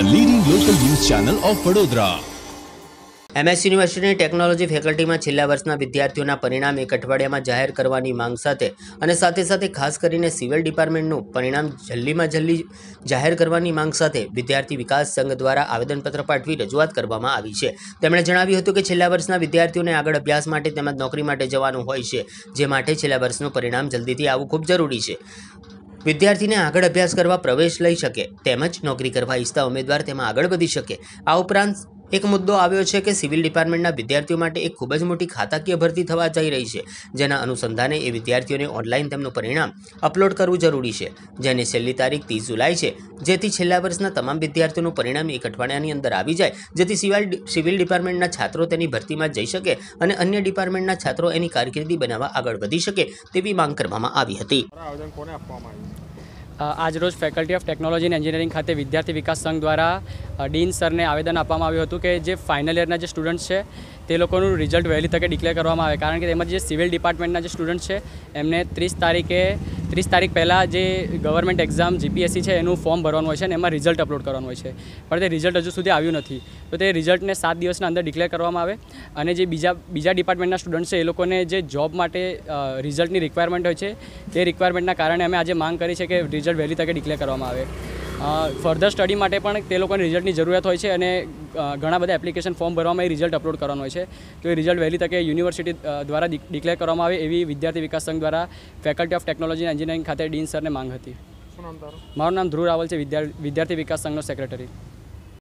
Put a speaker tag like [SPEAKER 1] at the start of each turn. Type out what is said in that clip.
[SPEAKER 1] a leading local news channel of MS યુનિવર્સિટીની technology ફેકલ્ટીમાં છેલ્લા વર્ષના વિદ્યાર્થીઓના પરિણામ એક અઠવાડિયામાં જાહેર કરવાની માંગ સાથે અને સાથે સાથે ખાસ કરીને સિવિલ ડિપાર્ટમેન્ટનું પરિણામ જલ્દીમાં જલ્દી જાહેર કરવાની માંગ સાથે વિદ્યાર્થી વિકાસ સંઘ દ્વારા આવેદનપત્ર પાઠવી રજૂઆત કરવામાં આવી છે તેમણે જણાવ્યું હતું કે છેલ્લા વર્ષના વિદ્યાર્થીઓને આગળ અભ્યાસ માટે તેમજ નોકરી માટે જવાનું હોય છે જે માટે છેલ્લા વર્ષનું પરિણામ જલ્દીથી આવવું ખૂબ જરૂરી છે વિદ્યાર્થીને આગળ અભ્યાસ કરવા પ્રવેશ લઈ શકે તેમજ નોકરી કરવા ઈચ્છતા ઉમેદવાર તેમાં આગળ વધી શકે આ ઉપરાંત એક મુદ્દો આવ્યો છે કે સિવિલ ડિપાર્ટમેન્ટના વિદ્યાર્થીઓ માટે એક ખૂબ જ મોટી ખાતાકીય ભરતી થવા જઈ રહી છે જેના અનુસંધાને એ વિદ્યાર્થીઓને ઓનલાઈન તેમનું પરિણામ અપલોડ કરવું જરૂરી છે જેની છેલ્લી તારીખ ત્રીસ જુલાઈ છે જેથી છેલ્લા વર્ષના તમામ વિદ્યાર્થીઓનું પરિણામ એક અઠવાડિયાની અંદર આવી જાય જેથી સિવાય સિવિલ ડિપાર્ટમેન્ટના છાત્રો તેની ભરતીમાં જઈ શકે અને અન્ય ડિપાર્ટમેન્ટના છાત્રો એની કારકિર્દી બનાવવા આગળ વધી શકે તેવી માંગ કરવામાં આવી હતી આજરોજ faculty of
[SPEAKER 2] technology and engineering ખાતે વિદ્યાર્થી વિકાસ સંઘ દ્વારા ડીન સરને આવેદન આપવામાં આવ્યું હતું કે જે ફાઇનલ યરના જે સ્ટુડન્ટ છે તે લોકોનું રિઝલ્ટ વહેલી તકે ડિક્લેર કરવામાં આવે કારણ કે તેમજ જે સિવિલ ડિપાર્ટમેન્ટના જે સ્ટુડન્ટ છે એમને ત્રીસ તારીખે ત્રીસ તારીખ પહેલાં જે ગવર્મેન્ટ એક્ઝામ જીપીએસસી છે એનું ફોર્મ ભરવાનું હોય છે અને એમાં રિઝલ્ટ અપલોડ કરવાનું હોય છે પણ તે રિઝલ્ટ હજુ સુધી આવ્યું નથી તો તે રિઝલ્ટને સાત દિવસના અંદર ડિક્લેર કરવામાં આવે અને જે બીજા બીજા ડિપાર્ટમેન્ટના સ્ટુડન્ટ્સ છે એ લોકોને જે જોબ માટે રિઝલ્ટની રિક્વાયરમેન્ટ હોય છે તે રિક્વાયરમેન્ટના કારણે અમે આજે માંગ કરી છે કે રિઝલ્ટ વહેલી તકે ડિક્લેર કરવામાં આવે ફર્ધર સ્ટડી માટે પણ તે લોકોને રિઝલ્ટની જરૂરિયાત હોય છે અને ઘણા બધા એપ્લિકેશન ફોર્મ ભરવામાં એ રિઝલ્ટ અપલોડ કરવાનું હોય છે તો એ રિઝલ્ટ વહેલી તકે યુનિવર્સિટી દ્વારા ડિક્લેર કરવામાં આવે એવી વિદ્યાર્થી વિકાસ સંઘ દ્વારા ફેકલ્ટી ઓફ ટેકનોલોજી અને એન્જિનિયરિંગ ખાતે ડીન સરને માંગ હતી મારું નામ ધ્રુવ રાવલ છે વિદ્યાર્થી વિકાસ સંઘનો સેક્રેટરી